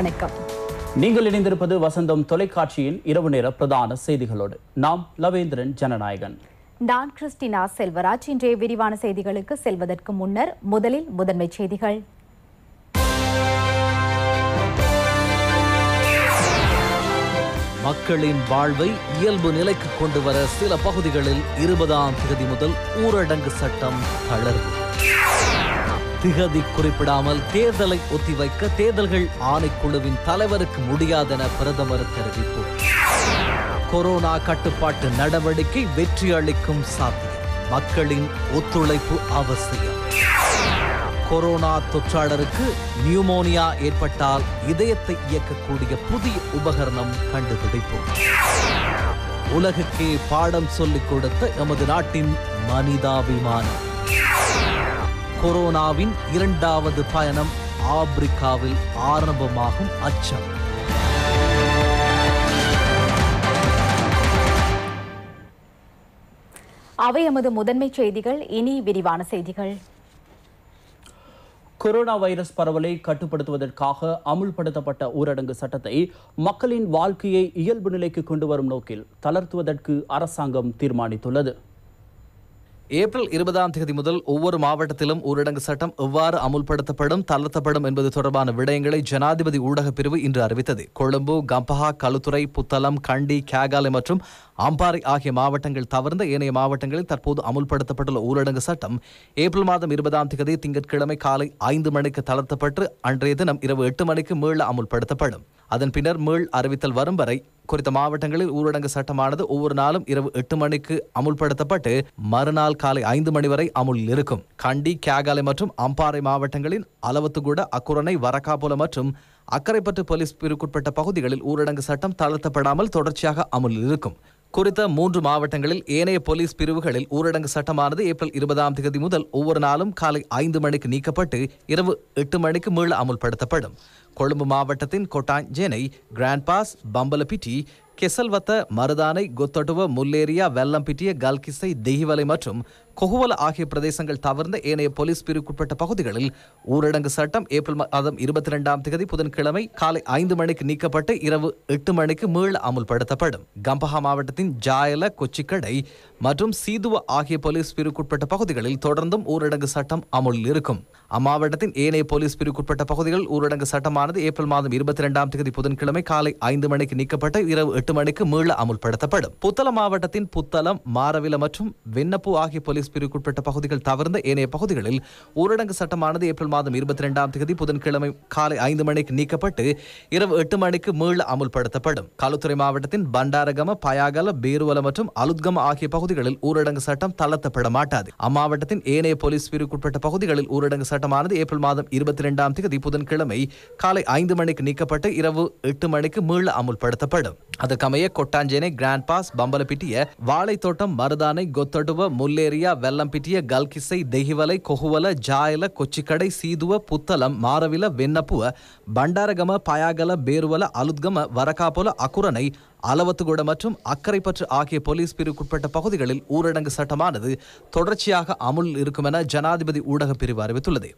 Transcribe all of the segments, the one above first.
வணக்கம் நீங்கள் இணைந்திருப்பது வசந்தம் தொலைக்காட்சியின் இரவு நேர பிரதான செய்திகளோடு நாம் லவேந்திரன் ஜனநாயகன் நான் கிறிஸ்டினா செல்வராஜ் இன்றைய விரிவான செய்திகளுக்கு செல்வதற்கு முன்னர் முதலில் முதன்மை செய்திகள் மக்களின் வாழ்வை இயல்பு நிலைக்கு கொண்டு வர சில பகுதிகளில் இருபதாம் தேதி முதல் ஊரடங்கு சட்டம் தளர்வு திகதி குறிப்பிடாமல் தேர்தலை ஒத்திவைக்க தேர்தல்கள் ஆணைக்குழுவின் தலைவருக்கு முடியாதென பிரதமர் தெரிவிப்பு கொரோனா கட்டுப்பாட்டு நடவடிக்கை வெற்றி அளிக்கும் சாத்தியம் மக்களின் ஒத்துழைப்பு அவசியம் கொரோனா தொற்றாளருக்கு நியூமோனியா ஏற்பட்டால் இதயத்தை இயக்கக்கூடிய புதிய உபகரணம் கண்டுபிடிப்பு உலகுக்கே பாடம் சொல்லிக் கொடுத்த எமது நாட்டின் மனிதாபிமானம் கொரோனாவின் இரண்டாவது பயணம் ஆப்பிரிக்காவில் ஆரம்பமாகும் அச்சம் அவை எமது முதன்மை செய்திகள் இனி விரிவான செய்திகள் கொரோனா வைரஸ் பரவலை கட்டுப்படுத்துவதற்காக அமுல்படுத்தப்பட்ட ஊரடங்கு சட்டத்தை மக்களின் வாழ்க்கையை இயல்பு நிலைக்கு கொண்டு வரும் நோக்கில் தளர்த்துவதற்கு அரசாங்கம் தீர்மானித்துள்ளது ஏப்ரல் இருபதாம் தேதி முதல் ஒவ்வொரு மாவட்டத்திலும் ஊரடங்கு சட்டம் எவ்வாறு அமுல்படுத்தப்படும் தளர்த்தப்படும் என்பது தொடர்பான விடயங்களை ஜனாதிபதி ஊடகப் பிரிவு இன்று அறிவித்தது கொழும்பு கம்பஹா களுத்துறை புத்தளம் கண்டி கேகாலை மற்றும் அம்பாறை ஆகிய மாவட்டங்கள் தவிர்ந்த ஏனைய மாவட்டங்களில் தற்போது அமுல்படுத்தப்பட்டுள்ள ஊரடங்கு சட்டம் ஏப்ரல் மாதம் இருபதாம் தேதி திங்கட்கிழமை காலை ஐந்து மணிக்கு தளர்த்தப்பட்டு அன்றைய தினம் இரவு எட்டு மணிக்கு மீள அமுல்படுத்தப்படும் அதன் பின்னர் மீள் அறிவித்தல் வரும் வரை குறித்த மாவட்டங்களில் ஊரடங்கு சட்டமானது ஒவ்வொரு நாளும் இரவு எட்டு மணிக்கு அமுல்படுத்தப்பட்டு மறுநாள் காலை ஐந்து மணி வரை அமுலில் இருக்கும் கண்டி கேகாலை மற்றும் அம்பாறை மாவட்டங்களின் அளவத்துகூட அக்குரணை வரக்காபுல மற்றும் அக்கரைப்பற்று போலீஸ் பிரிவுக்குட்பட்ட பகுதிகளில் ஊரடங்கு சட்டம் தளர்த்தப்படாமல் தொடர்ச்சியாக அமலில் இருக்கும் குறித்த மூன்று மாவட்டங்களில் ஏனைய போலீஸ் பிரிவுகளில் ஊரடங்கு சட்டமானது ஏப்ரல் இருபதாம் தேதி முதல் ஒவ்வொரு நாளும் காலை ஐந்து மணிக்கு நீக்கப்பட்டு இரவு எட்டு மணிக்கு மீள அமுல்படுத்தப்படும் கொழும்பு மாவட்டத்தின் கொட்டாஞ்சேனை கிராண்ட் பாஸ் பம்பலபிட்டி கெசல்வத்த மருதானை கொத்தட்டுவ முல்லேரியா வெல்லம்பிட்டிய கல்கிசை தெய்வலை மற்றும் கொகுவல ஆகிய பிரதேசங்கள் தவிர்ந்த ஏனைய போலீஸ் பிரிவுக்குட்பட்ட பகுதிகளில் ஊரடங்கு சட்டம் ஏப்ரல் மாதம் இருபத்தி ரெண்டாம் தேதி புதன்கிழமை காலை ஐந்து மணிக்கு நீக்கப்பட்டு இரவு எட்டு மணிக்கு மீள அமுல்படுத்தப்படும் கம்பஹா மாவட்டத்தின் ஜாயல கொச்சிக்கடை மற்றும் சீதுவ ஆகிய போலீஸ் பிரிவுக்குட்பட்ட பகுதிகளில் தொடர்ந்தும் ஊரடங்கு சட்டம் அமுலில் இருக்கும் அம்மாவட்டத்தின் ஏனைய போலீஸ் பிரிவுக்குட்பட்ட பகுதிகள் ஊரடங்கு சட்டமானது ஏப்ரல் மாதம் இருபத்தி ரெண்டாம் தேதி புதன்கிழமை காலை ஐந்து மணிக்கு நீக்கப்பட்டு இரவு எட்டு மணிக்கு மீள அமுல்படுத்தப்படும் புத்தளம் மாவட்டத்தின் புத்தளம் மாரவில மற்றும் விண்ணப்பு ஆகிய போலீஸ் பிரிவுக்குட்பட்ட பகுதிகள் தவிர்ந்த ஏனைய பகுதிகளில் ஊரடங்கு சட்டமானது ஏப்ரல் மாதம் இருபத்தி ரெண்டாம் தேதி புதன்கிழமை காலை ஐந்து மணிக்கு நீக்கப்பட்டு இரவு எட்டு மணிக்கு மீள அமுல்படுத்தப்படும் களுத்துறை மாவட்டத்தின் பண்டாரகம பயாகல பேருவல மற்றும் அலுத்கம ஆகிய பகுதிகளில் ஊரடங்கு சட்டம் தளர்த்தப்பட மாட்டாது அம்மாவட்டத்தின் ஏனைய போலீஸ் பிரிவுக்குட்பட்ட பகுதிகளில் ஊரடங்கு சட்டமானது ஏப்ரல் மாதம் இருபத்தி ரெண்டாம் தேதி புதன்கிழமை காலை ஐந்து மணிக்கு நீக்கப்பட்டு இரவு எட்டு மணிக்கு மீள அமுல்படுத்தப்படும் அதற்கமைய கொட்டாஞ்சேனை கிராண்ட் பாஸ் பம்பலப்பிட்டிய வாழைத்தோட்டம் மருதானை கொத்தடுவ முல்லேரியா வெல்லம்பிட்டிய கல்கிசை தெஹிவலை கொகுவல ஜாயல ಕೊಚ್ಚಿಕಡೈ ಸೀದುವ ಪುತ್ತಲಂ ಮಾರವಿಲ ವೆನ್ನಪುವ ಭಂಡಾರಗಮ ಪಯಾಗಲ ಬೇರುವಲ ಅಲುದ್ಗಮ ವರಕಾಪೊಲ ಅಕುರನೈ அளவத்துகூட மற்றும் அக்கரைப்பற்று ஆகிய போலீஸ் பிரிவுக்குட்பட்ட பகுதிகளில் ஊரடங்கு சட்டமானது தொடர்ச்சியாக அமுல் இருக்கும் என ஜனாதிபதி ஊடக பிரிவு அறிவித்துள்ளது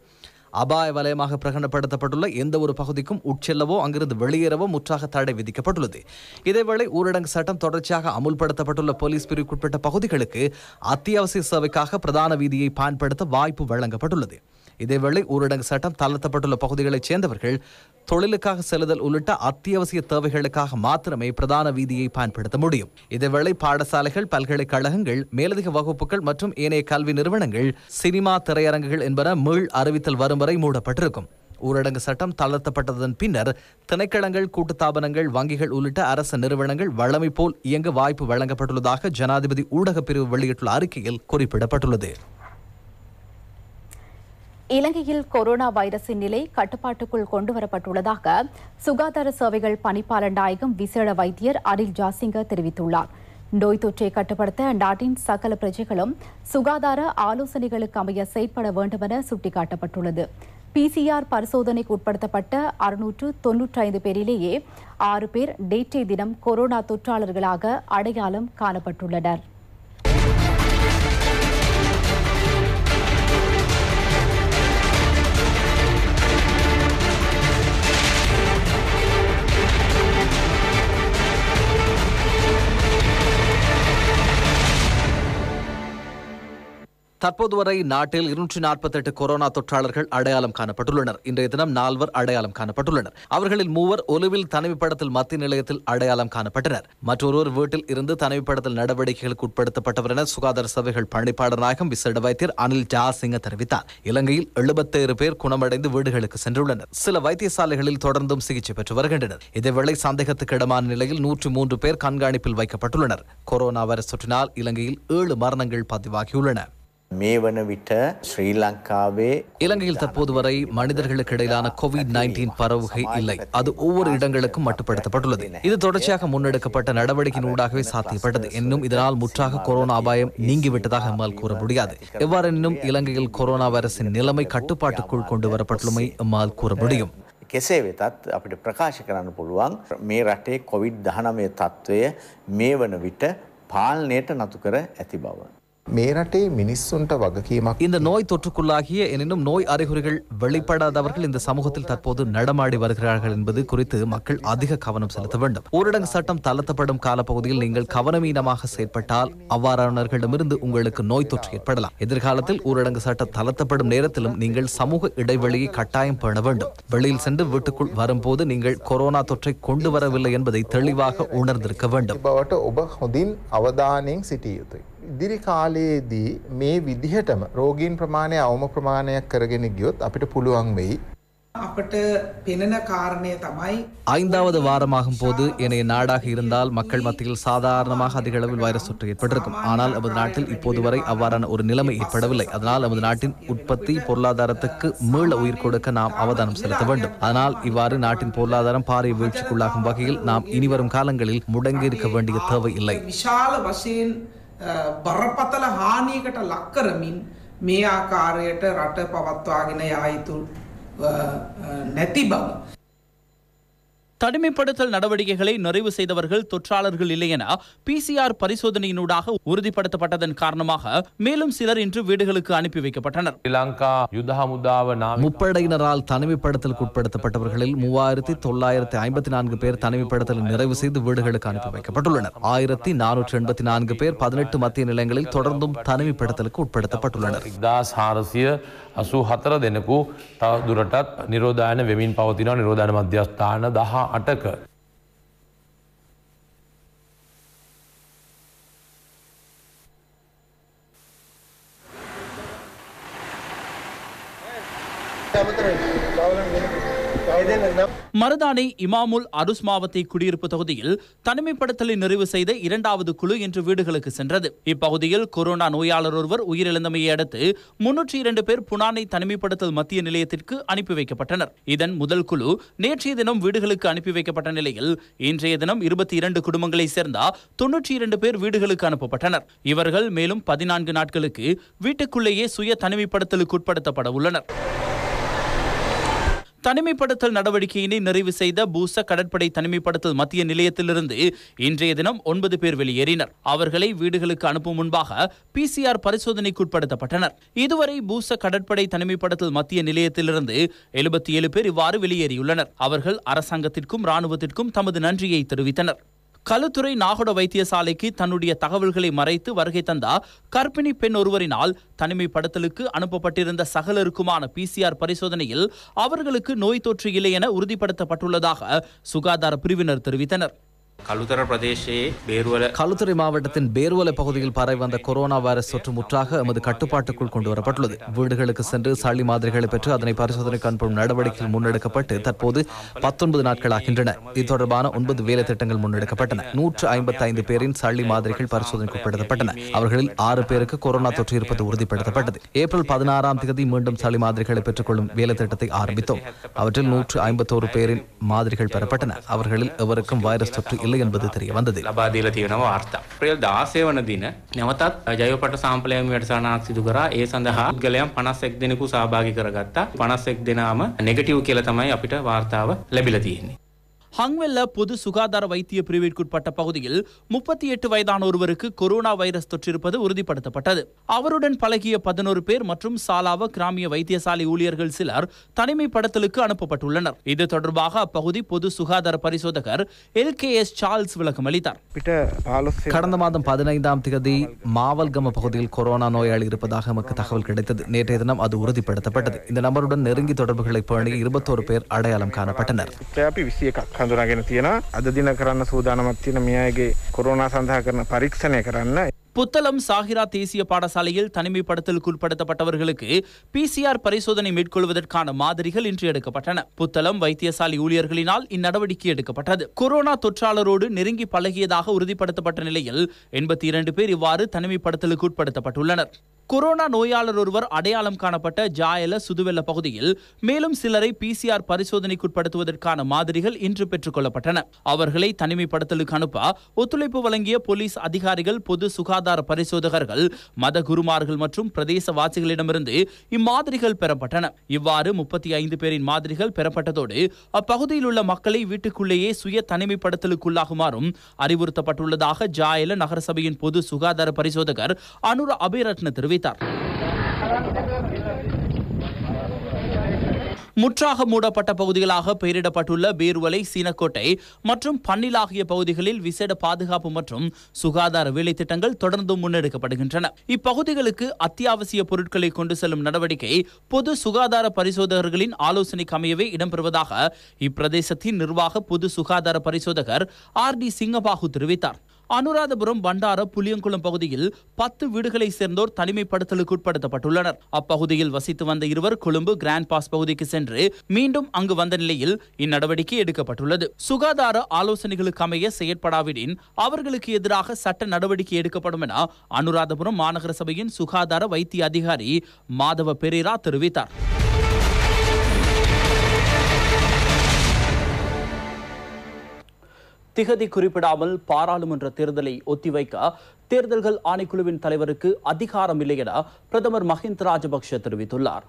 அபாய வலயமாக பிரகடனப்படுத்தப்பட்டுள்ள எந்த ஒரு பகுதிக்கும் உட்செல்லவோ அங்கிருந்து வெளியேறவோ முற்றாக தடை விதிக்கப்பட்டுள்ளது இதேவேளை ஊரடங்கு சட்டம் தொடர்ச்சியாக அமுல்படுத்தப்பட்டுள்ள போலீஸ் பிரிவுக்குட்பட்ட பகுதிகளுக்கு அத்தியாவசிய சேவைக்காக பிரதான வீதியை பயன்படுத்த வாய்ப்பு வழங்கப்பட்டுள்ளது இதேவேளை ஊரடங்கு சட்டம் தளர்த்தப்பட்டுள்ள பகுதிகளைச் சேர்ந்தவர்கள் தொழிலுக்காக செல்லுதல் உள்ளிட்ட அத்தியாவசிய தேவைகளுக்காக மாத்திரமே பிரதான வீதியை பயன்படுத்த முடியும் இதேவேளை பாடசாலைகள் பல்கலைக்கழகங்கள் மேலதிக வகுப்புகள் மற்றும் ஏனைய கல்வி நிறுவனங்கள் சினிமா திரையரங்குகள் என்பன மீள் அறிவித்தல் வரும் வரை மூடப்பட்டிருக்கும் ஊரடங்கு சட்டம் தளர்த்தப்பட்டதன் பின்னர் திணைக்களங்கள் கூட்டுத்தாபனங்கள் வங்கிகள் உள்ளிட்ட அரசு நிறுவனங்கள் வழமை போல் இயங்க வாய்ப்பு வழங்கப்பட்டுள்ளதாக ஜனாதிபதி ஊடகப் பிரிவு வெளியிட்டுள்ள அறிக்கையில் குறிப்பிடப்பட்டுள்ளது இலங்கையில் கொரோனா வைரஸின் நிலை கட்டுப்பாட்டுக்குள் கொண்டுவரப்பட்டுள்ளதாக சுகாதார சேவைகள் பணிப்பாளர் நாயகம் விசேட வைத்தியர் அனில் ஜாசிங்க தெரிவித்துள்ளார் நோய் தொற்றை கட்டுப்படுத்த நாட்டின் சகல பிரஜைகளும் சுகாதார ஆலோசனைகளுக்கு அமைய செயற்பட வேண்டுமென சுட்டிக்காட்டப்பட்டுள்ளது பிசிஆர் பரிசோதனைக்கு உட்படுத்தப்பட்ட அறுநூற்று தொன்னூற்றி ஐந்து பேரிலேயே ஆறு பேர் நேற்றைய தினம் கொரோனா தொற்றாளர்களாக அடையாளம் காணப்பட்டுள்ளனர் தற்போது வரை நாட்டில் இருநூற்றி நாற்பத்தி எட்டு கொரோனா தொற்றாளர்கள் அடையாளம் காணப்பட்டுள்ளனர் இன்றைய தினம் நால்வர் அடையாளம் காணப்பட்டுள்ளனர் அவர்களில் மூவர் ஒலுவில் தனிமைப்படத்தில் மத்திய நிலையத்தில் அடையாளம் காணப்பட்டனர் மற்றொருவர் வீட்டில் இருந்து தனிமைப்படத்தில் நடவடிக்கைகளுக்கு உட்படுத்தப்பட்டவர் என சுகாதார சபைகள் பணிப்பாளர் நாயகம் விசேட வைத்தியர் அனில் ஜாசிங்க தெரிவித்தார் இலங்கையில் எழுபத்தேழு பேர் குணமடைந்து வீடுகளுக்கு சென்றுள்ளனர் சில வைத்தியசாலைகளில் தொடர்ந்தும் சிகிச்சை பெற்று வருகின்றனர் இதேவேளை சந்தேகத்துக்கிடமான நிலையில் நூற்றி மூன்று பேர் கண்காணிப்பில் வைக்கப்பட்டுள்ளனர் கொரோனா வைரஸ் தொற்றினால் இலங்கையில் ஏழு மரணங்கள் பதிவாகியுள்ளன මේ වන විට லங்காவே இலங்கையில் தற்போது வரை மனிதர்களுக்கு இடையிலான கோவிட் நைன்டீன் பரவுகை இல்லை அது ஒவ்வொரு இடங்களுக்கும் மட்டுப்படுத்தப்பட்டுள்ளது இது தொடர்ச்சியாக முன்னெடுக்கப்பட்ட நடவடிக்கையின் ஊடாகவே சாத்தியப்பட்டது இன்னும் இதனால் முற்றாக கொரோனா அபாயம் நீங்கிவிட்டதாக எம்மால் கூற முடியாது எவ்வாறெனும் இலங்கையில் கொரோனா வைரஸின் நிலைமை கட்டுப்பாட்டுக்குள் கொண்டு வரப்பட்டுள்ளமை எம்மால் கூற முடியும் කෙසේ වෙතත් අපිට ප්‍රකාශ කරන්න පුළුවන් මේ රටේ කොවිඩ් දහනමය තත්ත්වය මේ වන විට පාලනයට මේ රටේ மினிස්සුන්ට இந்த நோய் தொற்றுக்குள்ளாகிய எனினும் நோய் அறிகுறிகள் வெளிப்படாதவர்கள் இந்த சமூகத்தில் தற்போது நடமாடி வருகிறார்கள் என்பது குறித்து மக்கள் அதிக கவனம் செலுத்த வேண்டும் ஊரடங்கு சட்டம் தளர்த்தப்படும் காலப்பகுதியில் நீங்கள் கவனமீனமாக செயற்பட்டால் அவ்வாறானவர்களிடமிருந்து உங்களுக்கு நோய் தொற்று ஏற்படலாம் எதிர்காலத்தில் ஊரடங்கு சட்டம் தளர்த்தப்படும் நேரத்திலும் நீங்கள் சமூக இடைவெளியை கட்டாயம் பேண வேண்டும் வெளியில் சென்று வீட்டுக்குள் வரும்போது நீங்கள் கொரோனா தொற்றை கொண்டு வரவில்லை என்பதை தெளிவாக உணர்ந்திருக்க வேண்டும் அவதானிங் சிட்டியுத்தை ඉදිරි කාලයේදී මේ විදිහටම රෝගීන් ප්‍රමාණය අවම ප්‍රමාණයක් කරගෙන ගියොත් අපිට පුළුවන් වෙයි අපට පෙනෙන කාරණය තමයි ஐந்தாவது வாரமாகும் போது ஏனைய நாடாக இருந்தால் மக்கள் மத்தியில் சாதாரணமாக அதிக அளவில் வைரஸ் தொற்று ஏற்பட்டிருக்கும் ஆனால் நமது நாட்டில் இப்போது வரை அவ்வாறான ஒரு நிலைமை ஏற்படவில்லை அதனால் நமது நாட்டின் உற்பத்தி பொருளாதாரத்துக்கு மீள உயிர் கொடுக்க நாம் அவதானம் செலுத்த வேண்டும் அதனால் இவ்வாறு நாட்டின் பொருளாதாரம் பாரிய வீழ்ச்சிக்குள்ளாகும் வகையில் நாம் இனிவரும் காலங்களில் முடங்கி இருக்க வேண்டிய தேவை இல்லை விஷால வசேன் බරපතල හානියකට ලක්කරමින් මේ ආකාරයට රට පවත්වාගෙන යායුතු නැති බව தனிமைப்படுத்தல் நடவடிக்கைகளை நிறைவு செய்தவர்கள் தொற்றாளர்கள் இல்லை என பிசிஆர் பரிசோதனையினூடாக உறுதிப்படுத்தப்பட்டதன் காரணமாக மேலும் சிலர் இன்று வீடுகளுக்கு அனுப்பி வைக்கப்பட்டனர் முப்படையினரால் தனிமைப்படுத்தலுக்கு உட்படுத்தப்பட்டவர்களில் மூவாயிரத்தி தொள்ளாயிரத்தி ஐம்பத்தி நான்கு பேர் தனிமைப்படுத்தல் நிறைவு செய்து வீடுகளுக்கு அனுப்பி வைக்கப்பட்டுள்ளனர் ஆயிரத்தி நானூற்றி எண்பத்தி நான்கு பேர் பதினெட்டு மத்திய நிலையங்களில் தொடர்ந்தும் தனிமைப்படுத்தலுக்கு உட்படுத்தப்பட்டுள்ளனர் අසූ හතර දෙනකු තව දුරටත් නිරෝධායන වෙමින් පවතින නිරෝධන මධ්‍යස්ථාන දහ අටක. மருதானை இமாமுல் அருஸ்மாவத்தை குடியிருப்பு தொகுதியில் தனிமைப்படுத்தலை நிறைவு செய்த இரண்டாவது குழு இன்று வீடுகளுக்கு சென்றது இப்பகுதியில் கொரோனா நோயாளர் ஒருவர் உயிரிழந்தமையை அடுத்து முன்னூற்றி இரண்டு பேர் புனானை தனிமைப்படுத்தல் மத்திய நிலையத்திற்கு அனுப்பி வைக்கப்பட்டனர் இதன் முதல் குழு நேற்றைய தினம் வீடுகளுக்கு அனுப்பி வைக்கப்பட்ட நிலையில் இன்றைய தினம் இருபத்தி இரண்டு குடும்பங்களை சேர்ந்த தொன்னூற்றி இரண்டு பேர் வீடுகளுக்கு அனுப்பப்பட்டனர் இவர்கள் மேலும் பதினான்கு நாட்களுக்கு வீட்டுக்குள்ளேயே சுய தனிமைப்படுத்தலுக்கு உட்படுத்தப்பட உள்ளனர் தனிமைப்படுத்தல் நடவடிக்கையினை நிறைவு செய்த பூச கடற்படை தனிமைப்படுத்தல் மத்திய நிலையத்திலிருந்து இன்றைய தினம் ஒன்பது பேர் வெளியேறினர் அவர்களை வீடுகளுக்கு அனுப்பும் முன்பாக பிசிஆர் பரிசோதனைக்கு உட்படுத்தப்பட்டனர் இதுவரை பூச கடற்படை தனிமைப்படுத்தல் மத்திய நிலையத்திலிருந்து எழுபத்தி ஏழு பேர் இவ்வாறு வெளியேறியுள்ளனர் அவர்கள் அரசாங்கத்திற்கும் ராணுவத்திற்கும் தமது நன்றியை தெரிவித்தனர் களுத்துறை நாகட வைத்தியசாலைக்கு தன்னுடைய தகவல்களை மறைத்து வருகை தந்தார் கர்ப்பிணி பெண் ஒருவரினால் தனிமைப்படுத்தலுக்கு அனுப்பப்பட்டிருந்த சகலருக்குமான பிசிஆர் பரிசோதனையில் அவர்களுக்கு நோய் தொற்று இல்லை என உறுதிப்படுத்தப்பட்டுள்ளதாக சுகாதார பிரிவினர் தெரிவித்தனர் கழுத்தர பிரதேசே பேர்வல மாவட்டத்தின் பேர்வல பகுதியில் பரவி வந்த கொரோனா வைரஸ் தொற்று முற்றாக எமது கட்டுப்பாட்டுக்குள் கொண்டு வரப்பட்டுள்ளது வீடுகளுக்கு சென்று சளி மாதிரிகளை பெற்று அதனை பரிசோதனைக்கு அனுப்பும் நடவடிக்கைகள் முன்னெடுக்கப்பட்டு தற்போது பத்தொன்பது நாட்களாகின்றன இது தொடர்பான ஒன்பது வேலை திட்டங்கள் முன்னெடுக்கப்பட்டன நூற்று ஐம்பத்தி ஐந்து பேரின் சளி மாதிரிகள் பரிசோதனைக்குட்படுத்தப்பட்டன அவர்களில் ஆறு பேருக்கு கொரோனா தொற்று இருப்பது உறுதிப்படுத்தப்பட்டது ஏப்ரல் பதினாறாம் தேதி மீண்டும் சளி மாதிரிகளை பெற்றுக்கொள்ளும் வேலை திட்டத்தை ஆரம்பித்தோம் அவற்றில் நூற்று ஐம்பத்தோரு பேரின் மாதிரிகள் பெறப்பட்டன அவர்களில் எவருக்கும் வைரஸ் தொற்று இல்லை வரல என்பது தெரிய வந்தது ලබා දීලා තියෙන වාර්තා. අප්‍රේල් 16 වන දින නැවතත් ජෛවපට සාම්පලයම වැඩසටහනක් සිදු කරා. ඒ සඳහා පුද්ගලයන් 51 දෙනෙකු සහභාගී කරගත්තා. 51 දෙනාම නෙගටිව් කියලා තමයි අපිට වාර්තාව ලැබිලා තියෙන්නේ. ஹங்வெல்ல பொது சுகாதார வைத்திய பிரிவிற்குட்பட்ட பகுதியில் முப்பத்தி எட்டு வயதான ஒருவருக்கு கொரோனா வைரஸ் தொற்றிருப்பது உறுதிப்படுத்தப்பட்டது அவருடன் பழகிய பதினோரு பேர் மற்றும் சாலாவ கிராமிய வைத்தியசாலை ஊழியர்கள் சிலர் தனிமைப்படுத்தலுக்கு அனுப்பப்பட்டுள்ளனர் இது தொடர்பாக அப்பகுதி பொது சுகாதார பரிசோதகர் எல் கே எஸ் சார்ல்ஸ் விளக்கம் அளித்தார் கடந்த மாதம் பதினைந்தாம் தேதி மாவல்கம பகுதியில் கொரோனா நோயாளி இருப்பதாக எமக்கு தகவல் கிடைத்தது நேற்றைய தினம் அது உறுதிப்படுத்தப்பட்டது இந்த நபருடன் நெருங்கி தொடர்புகளை பேணி இருபத்தோரு பேர் அடையாளம் காணப்பட்டனர் හඳුනාගෙන තියෙනවා අද දින කරන්න සූදානමක් තියෙන මෙයාගේ කොරෝනා සඳහා කරන පරීක්ෂණය කරන්න புத்தளம் சாகிரா தேசிய பாடசாலையில் தனிமைப்படுத்தலுக்கு உட்படுத்தப்பட்டவர்களுக்கு பிசிஆர் பரிசோதனை மேற்கொள்வதற்கான மாதிரிகள் இன்று எடுக்கப்பட்டன புத்தளம் வைத்தியசாலை ஊழியர்களினால் இந்நடவடிக்கை எடுக்கப்பட்டது கொரோனா தொற்றாளரோடு நெருங்கி பழகியதாக உறுதிப்படுத்தப்பட்ட நிலையில் எண்பத்தி இரண்டு பேர் இவ்வாறு தனிமைப்படுத்தலுக்கு உட்படுத்தப்பட்டுள்ளனர் கொரோனா நோயாளர் ஒருவர் அடையாளம் காணப்பட்ட ஜாயல சுதுவெல்ல பகுதியில் மேலும் சிலரை பிசிஆர் பரிசோதனைக்குட்படுத்துவதற்கான மாதிரிகள் இன்று பெற்றுக்கொள்ளப்பட்டன அவர்களை தனிமைப்படுத்தலுக்கு அனுப்ப ஒத்துழைப்பு வழங்கிய போலீஸ் அதிகாரிகள் பொது சுகாதார பரிசோதகர்கள் மத குருமார்கள் மற்றும் பிரதேசவாசிகளிடமிருந்து இம்மாதிரிகள் பெறப்பட்டன இவ்வாறு முப்பத்தி ஐந்து பேரின் மாதிரிகள் பெறப்பட்டதோடு அப்பகுதியில் உள்ள மக்களை வீட்டுக்குள்ளேயே சுய தனிமைப்படுத்தலுக்குள்ளாகுமாறும் அறிவுறுத்தப்பட்டுள்ளதாக ஜாயல நகரசபையின் பொது சுகாதார பரிசோதகர் அனுர அபிரத்ன தெரிவித்தார் தெரிவித்தார் முற்றாக மூடப்பட்ட பகுதிகளாக பெயரிடப்பட்டுள்ள பேர்வலை சீனக்கோட்டை மற்றும் பன்னில் ஆகிய பகுதிகளில் விசேட பாதுகாப்பு மற்றும் சுகாதார வேலை திட்டங்கள் தொடர்ந்து முன்னெடுக்கப்படுகின்றன இப்பகுதிகளுக்கு அத்தியாவசிய பொருட்களை கொண்டு செல்லும் நடவடிக்கை பொது சுகாதார பரிசோதகர்களின் ஆலோசனைக்கு அமையவே இடம்பெறுவதாக இப்பிரதேசத்தின் நிர்வாக பொது சுகாதார பரிசோதகர் ஆர் டி சிங்கபாகு தெரிவித்தார் அனுராதபுரம் பண்டார புளியங்குளம் பகுதியில் பத்து வீடுகளை சேர்ந்தோர் தனிமைப்படுத்தலுக்கு உட்படுத்தப்பட்டுள்ளனர் அப்பகுதியில் வசித்து வந்த இருவர் கொழும்பு கிராண்ட் பாஸ் பகுதிக்கு சென்று மீண்டும் அங்கு வந்த நிலையில் இந்நடவடிக்கை எடுக்கப்பட்டுள்ளது சுகாதார ஆலோசனைகளுக்கு அமைய செயற்படாவிடின் அவர்களுக்கு எதிராக சட்ட நடவடிக்கை எடுக்கப்படும் என அனுராதபுரம் மாநகர சபையின் சுகாதார வைத்திய அதிகாரி மாதவ பெரேரா தெரிவித்தார் திகதி குறிப்பிடாமல் பாராளுமன்ற தேர்தலை ஒத்திவைக்க தேர்தல்கள் ஆணைக்குழுவின் தலைவருக்கு அதிகாரம் இல்லை என பிரதமர் மஹிந்த ராஜபக்ஷ தெரிவித்துள்ளார்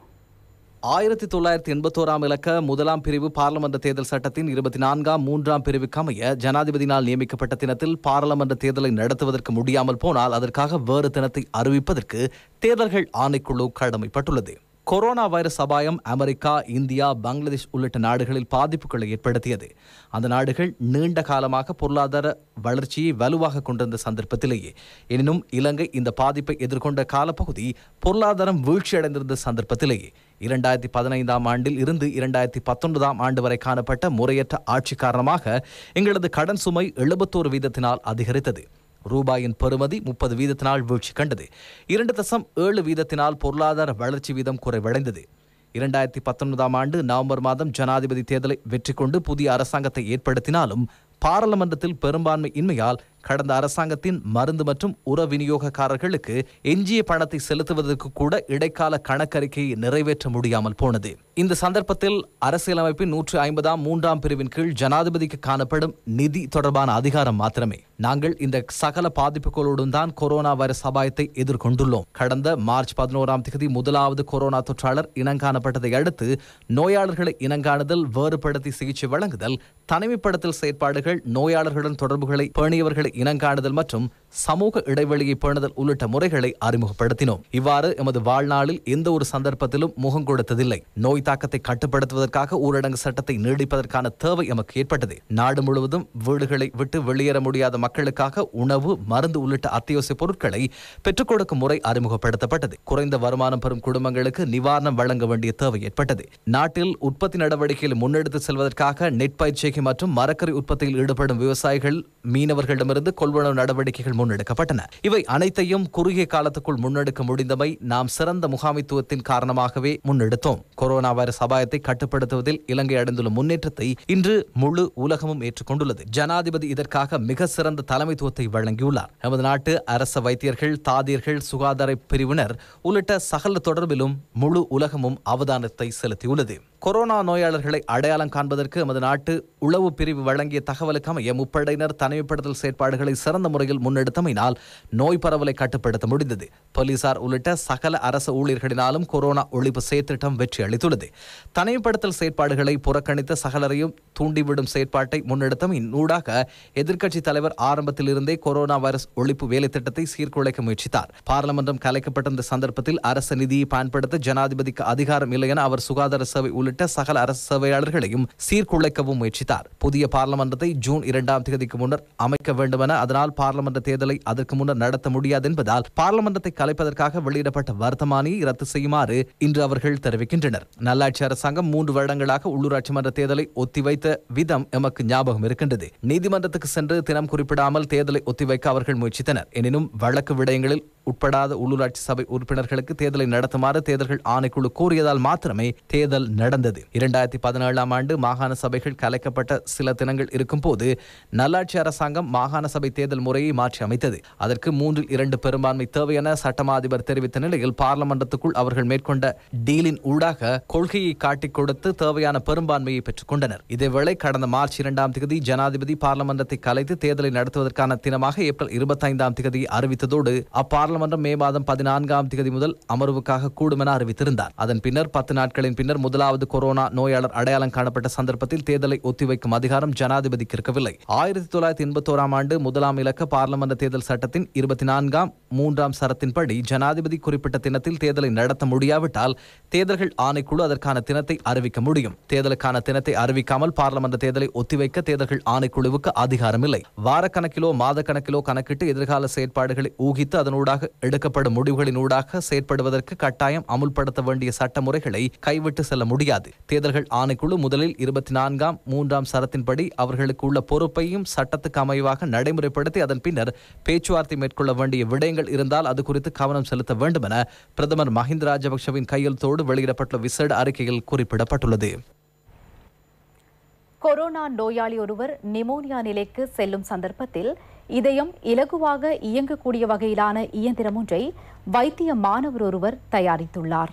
ஆயிரத்தி தொள்ளாயிரத்தி எண்பத்தோராம் இலக்க முதலாம் பிரிவு பாராளுமன்ற தேர்தல் சட்டத்தின் இருபத்தி நான்காம் மூன்றாம் பிரிவுக்கு அமைய ஜனாதிபதியினால் நியமிக்கப்பட்ட தினத்தில் பாராளுமன்ற தேர்தலை நடத்துவதற்கு முடியாமல் போனால் அதற்காக வேறு தினத்தை அறிவிப்பதற்கு தேர்தல்கள் ஆணைக்குழு கடமைப்பட்டுள்ளது கொரோனா வைரஸ் அபாயம் அமெரிக்கா இந்தியா பங்களாதேஷ் உள்ளிட்ட நாடுகளில் பாதிப்புகளை ஏற்படுத்தியது அந்த நாடுகள் நீண்ட காலமாக பொருளாதார வளர்ச்சியை வலுவாக கொண்டிருந்த சந்தர்ப்பத்திலேயே எனினும் இலங்கை இந்த பாதிப்பை எதிர்கொண்ட காலப்பகுதி பொருளாதாரம் வீழ்ச்சியடைந்திருந்த சந்தர்ப்பத்திலேயே இரண்டாயிரத்தி பதினைந்தாம் ஆண்டில் இருந்து இரண்டாயிரத்தி பத்தொன்பதாம் ஆண்டு வரை காணப்பட்ட முறையற்ற ஆட்சி காரணமாக எங்களது கடன் சுமை எழுபத்தோரு வீதத்தினால் அதிகரித்தது ரூபாயின் பெறுமதி முப்பது வீதத்தினால் வீழ்ச்சி கண்டது இரண்டு தசம் ஏழு வீதத்தினால் பொருளாதார வளர்ச்சி வீதம் குறைவடைந்தது இரண்டாயிரத்தி பத்தொன்பதாம் ஆண்டு நவம்பர் மாதம் ஜனாதிபதி தேர்தலை வெற்றி கொண்டு புதிய அரசாங்கத்தை ஏற்படுத்தினாலும் பாராளுமன்றத்தில் பெரும்பான்மை இன்மையால் கடந்த அரசாங்கத்தின் மருந்து மற்றும் உர விநியோகக்காரர்களுக்கு எஞ்சிய பணத்தை செலுத்துவதற்கு கூட இடைக்கால கணக்கறிக்கையை நிறைவேற்ற முடியாமல் போனது இந்த சந்தர்ப்பத்தில் அரசியலமைப்பின் நூற்று ஐம்பதாம் மூன்றாம் பிரிவின் கீழ் ஜனாதிபதிக்கு காணப்படும் நிதி தொடர்பான அதிகாரம் மாத்திரமே நாங்கள் இந்த சகல பாதிப்புகளோடும் தான் கொரோனா வைரஸ் அபாயத்தை எதிர்கொண்டுள்ளோம் கடந்த மார்ச் பதினோராம் தேதி முதலாவது கொரோனா தொற்றாளர் இனங்காணப்பட்டதை அடுத்து நோயாளர்களை இனங்காணுதல் வேறுபடுத்தி சிகிச்சை வழங்குதல் தனிமைப்படுத்தல் செயற்பாடுகள் நோயாளர்களுடன் தொடர்புகளை பேணியவர்களை இனங்காணுதல் மற்றும் சமூக இடைவெளியை பேணுதல் உள்ளிட்ட முறைகளை அறிமுகப்படுத்தினோம் இவ்வாறு எமது வாழ்நாளில் எந்த ஒரு சந்தர்ப்பத்திலும் முகம் கொடுத்ததில்லை நோய் தாக்கத்தை கட்டுப்படுத்துவதற்காக ஊரடங்கு சட்டத்தை நீடிப்பதற்கான தேவை எமக்கு ஏற்பட்டது நாடு முழுவதும் வீடுகளை விட்டு வெளியேற முடியாத மக்களுக்காக உணவு மருந்து உள்ளிட்ட அத்தியாவசிய பொருட்களை பெற்றுக் கொடுக்கும் முறை அறிமுகப்படுத்தப்பட்டது குறைந்த வருமானம் பெறும் குடும்பங்களுக்கு நிவாரணம் வழங்க வேண்டிய தேவை ஏற்பட்டது நாட்டில் உற்பத்தி நடவடிக்கையில் முன்னெடுத்து செல்வதற்காக நெற்பயிற்சிக்கு மற்றும் மரக்கறி உற்பத்தியில் ஈடுபடும் விவசாயிகள் மீனவர்களிடமிருந்து இருந்து கொள்வனவு நடவடிக்கைகள் முன்னெடுக்கப்பட்டன இவை அனைத்தையும் குறுகிய காலத்துக்குள் முன்னெடுக்க முடிந்தமை நாம் சிறந்த முகாமைத்துவத்தின் காரணமாகவே முன்னெடுத்தோம் கொரோனா வைரஸ் அபாயத்தை கட்டுப்படுத்துவதில் இலங்கை அடைந்துள்ள முன்னேற்றத்தை இன்று முழு உலகமும் ஏற்றுக்கொண்டுள்ளது ஜனாதிபதி இதற்காக மிக சிறந்த தலைமைத்துவத்தை வழங்கியுள்ளார் நமது நாட்டு அரச வைத்தியர்கள் தாதியர்கள் சுகாதார பிரிவினர் உள்ளிட்ட சகல தொடர்பிலும் முழு உலகமும் அவதானத்தை செலுத்தியுள்ளது கொரோனா நோயாளர்களை அடையாளம் காண்பதற்கு எமது நாட்டு உளவு பிரிவு வழங்கிய தகவலுக்கு அமைய முப்படையினர் தனிமைப்படுத்தல் செயற்பாடுகளை சிறந்த முறையில் முன்னெடுத்தமையினால் நோய் பரவலை கட்டுப்படுத்த முடிந்தது போலீசார் உள்ளிட்ட சகல அரசு ஊழியர்களினாலும் கொரோனா ஒழிப்பு செயற்திட்டம் வெற்றி அளித்துள்ளது தனிமைப்படுத்தல் செயற்பாடுகளை புறக்கணித்த சகலரையும் தூண்டிவிடும் செயற்பாட்டை முன்னெடுத்தமை நூடாக எதிர்க்கட்சி தலைவர் ஆரம்பத்திலிருந்தே கொரோனா வைரஸ் ஒழிப்பு வேலை திட்டத்தை சீர்குலைக்க முயற்சித்தார் கலைக்கப்பட்ட இந்த சந்தர்ப்பத்தில் அரசு நிதியை பயன்படுத்த ஜனாதிபதிக்கு அதிகாரம் இல்லை என அவர் சுகாதார சேவை உள்ளிட்ட உள்ளிட்ட சகல அரசு சேவையாளர்களையும் சீர்குலைக்கவும் முயற்சித்தார் புதிய பார்லமன்றத்தை ஜூன் இரண்டாம் தேதிக்கு முன்னர் அமைக்க வேண்டுமென அதனால் பார்லமன்ற தேர்தலை அதற்கு முன்னர் நடத்த முடியாது என்பதால் பார்லமன்றத்தை கலைப்பதற்காக வெளியிடப்பட்ட வர்த்தமானியை ரத்து செய்யுமாறு இன்று அவர்கள் தெரிவிக்கின்றனர் நல்லாட்சி அரசாங்கம் மூன்று வருடங்களாக உள்ளூராட்சி மன்ற தேர்தலை ஒத்திவைத்த விதம் எமக்கு ஞாபகம் இருக்கின்றது நீதிமன்றத்துக்கு சென்று தினம் குறிப்பிடாமல் தேர்தலை ஒத்திவைக்க அவர்கள் முயற்சித்தனர் எனினும் வழக்கு விடயங்களில் உட்படாத உள்ளூராட்சி சபை உறுப்பினர்களுக்கு தேர்தலை நடத்துமாறு தேர்தல்கள் ஆணைக்குழு கூறியதால் மாத்திரமே தேர்தல் நடந்தது இருந்தது இரண்டாயிரத்தி பதினேழாம் ஆண்டு மாகாண சபைகள் கலைக்கப்பட்ட சில தினங்கள் இருக்கும் போது நல்லாட்சி அரசாங்கம் மாகாண சபை தேர்தல் முறையை மாற்றி அமைத்தது அதற்கு மூன்றில் இரண்டு பெரும்பான்மை தேவை என சட்டமா அதிபர் தெரிவித்த நிலையில் பார்லமெண்டத்துக்குள் அவர்கள் மேற்கொண்ட டீலின் ஊடாக கொள்கையை காட்டிக் கொடுத்து தேவையான பெரும்பான்மையை பெற்றுக் கொண்டனர் இதேவேளை கடந்த மார்ச் இரண்டாம் தேதி ஜனாதிபதி பார்லமெண்டத்தை கலைத்து தேர்தலை நடத்துவதற்கான தினமாக ஏப்ரல் இருபத்தைந்தாம் தேதி அறிவித்ததோடு அப்பார்லமென்றம் மே மாதம் பதினான்காம் தேதி முதல் அமர்வுக்காக கூடும் என அறிவித்திருந்தார் அதன் பின்னர் பத்து நாட்களின் பின்னர் முதலாவது கொரோனா நோயாளர் அடையாளம் காணப்பட்ட சந்தர்ப்பத்தில் தேர்தலை ஒத்திவைக்கும் அதிகாரம் ஜனாதிபதிக்கு இருக்கவில்லை ஆயிரத்தி தொள்ளாயிரத்தி எண்பத்தோராம் ஆண்டு முதலாம் இலக்க பார்லமெண்ட் தேர்தல் சட்டத்தின் இருபத்தி நான்காம் மூன்றாம் சரத்தின்படி ஜனாதிபதி குறிப்பிட்ட தினத்தில் தேர்தலை நடத்த முடியாவிட்டால் தேர்தல்கள் ஆணைக்குழு அதற்கான தினத்தை அறிவிக்க முடியும் தேர்தலுக்கான தினத்தை அறிவிக்காமல் பாராளுமன்ற தேர்தலை ஒத்திவைக்க தேர்தல்கள் ஆணைக்குழுவுக்கு அதிகாரம் இல்லை வாரக்கணக்கிலோ மாத கணக்கிலோ கணக்கிட்டு எதிர்கால செயற்பாடுகளை ஊகித்து அதனூடாக எடுக்கப்படும் முடிவுகளினூடாக செயற்படுவதற்கு கட்டாயம் அமுல்படுத்த வேண்டிய சட்டமுறைகளை கைவிட்டு செல்ல முடியாது தேர்தல்கள் ஆணைக்குழு முதலில் இருபத்தி நான்காம் மூன்றாம் சரத்தின்படி அவர்களுக்கு உள்ள பொறுப்பையும் சட்டத்துக்கு அமைவாக நடைமுறைப்படுத்தி அதன் பின்னர் பேச்சுவார்த்தை மேற்கொள்ள வேண்டிய விடயங்கள் சந்தேகங்கள் இருந்தால் அது குறித்து கவனம் செலுத்த வேண்டும் என பிரதமர் மஹிந்த ராஜபக்சவின் கையெழுத்தோடு வெளியிடப்பட்ட விசேட அறிக்கையில் குறிப்பிடப்பட்டுள்ளது கொரோனா நோயாளி ஒருவர் நிமோனியா நிலைக்கு செல்லும் சந்தர்ப்பத்தில் இதயம் இலகுவாக இயங்கக்கூடிய வகையிலான இயந்திரம் ஒன்றை வைத்திய மாணவர் ஒருவர் தயாரித்துள்ளார்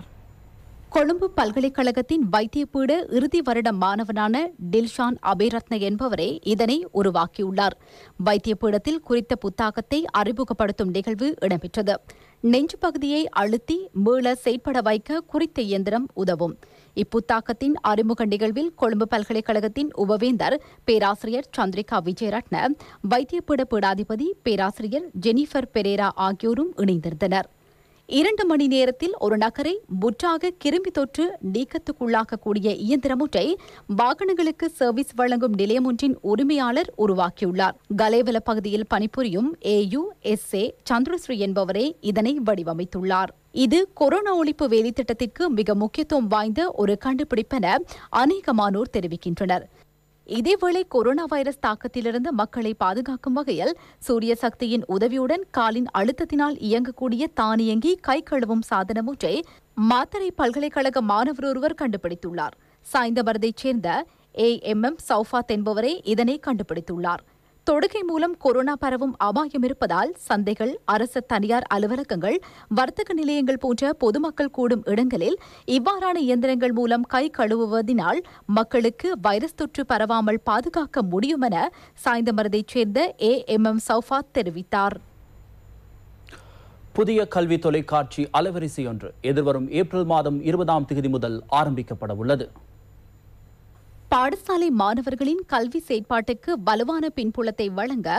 கொழும்பு பல்கலைக்கழகத்தின் வைத்தியப்பீட இறுதி வருட மாணவனான டில்ஷான் அபிரத்ன என்பவரே இதனை உருவாக்கியுள்ளார் வைத்தியப்பீடத்தில் குறித்த புத்தாக்கத்தை அறிமுகப்படுத்தும் நிகழ்வு இடம்பெற்றது நெஞ்சு பகுதியை அழுத்தி மீள செயற்பட வைக்க குறித்த இயந்திரம் உதவும் இப்புத்தாக்கத்தின் அறிமுக நிகழ்வில் கொழும்பு பல்கலைக்கழகத்தின் உபவேந்தர் பேராசிரியர் சந்திரிகா விஜயரட்ன வைத்தியப்பீட பீடாதிபதி பேராசிரியர் ஜெனிஃபர் பெரேரா ஆகியோரும் இணைந்திருந்தனர் இரண்டு மணி நேரத்தில் ஒரு நகரை முற்றாக கிரும்பி தொற்று நீக்கத்துக்குள்ளாக்கக்கூடிய இயந்திரம் வாகனங்களுக்கு சர்வீஸ் வழங்கும் நிலையம் ஒன்றின் உரிமையாளர் உருவாக்கியுள்ளார் கலைவல பகுதியில் பணிபுரியும் யு எஸ் ஏ சந்திரஸ்ரீ என்பவரே இதனை வடிவமைத்துள்ளார் இது கொரோனா ஒழிப்பு வேலை திட்டத்திற்கு மிக முக்கியத்துவம் வாய்ந்த ஒரு கண்டுபிடிப்பென அநேகமானோர் தெரிவிக்கின்றனர் இதேவேளை கொரோனா வைரஸ் தாக்கத்திலிருந்து மக்களை பாதுகாக்கும் வகையில் சூரிய சக்தியின் உதவியுடன் காலின் அழுத்தத்தினால் இயங்கக்கூடிய தானியங்கி கை கழுவும் சாதனம் ஒன்றை மாத்தரை பல்கலைக்கழக மாணவர் ஒருவர் கண்டுபிடித்துள்ளார் சாய்ந்தவரதைச் சேர்ந்த ஏ எம் எம் சௌஃபாத் என்பவரே இதனை கண்டுபிடித்துள்ளார் தொடுகை மூலம் கொரோனா பரவும் அபாயம் இருப்பதால் சந்தைகள் அரசு தனியார் அலுவலகங்கள் வர்த்தக நிலையங்கள் போன்ற பொதுமக்கள் கூடும் இடங்களில் இவ்வாறான இயந்திரங்கள் மூலம் கை கழுவுவதினால் மக்களுக்கு வைரஸ் தொற்று பரவாமல் பாதுகாக்க முடியும் என சாய்ந்தமரதைச் சேர்ந்த ஏ எம் எம் சௌஃபாத் தெரிவித்தார் புதிய கல்வி தொலைக்காட்சி அலைவரிசை ஒன்று எதிர்வரும் ஏப்ரல் மாதம் இருபதாம் தேதி முதல் ஆரம்பிக்கப்பட உள்ளது பாடசாலை மாணவர்களின் கல்வி செயற்பாட்டுக்கு வலுவான பின்புலத்தை வழங்க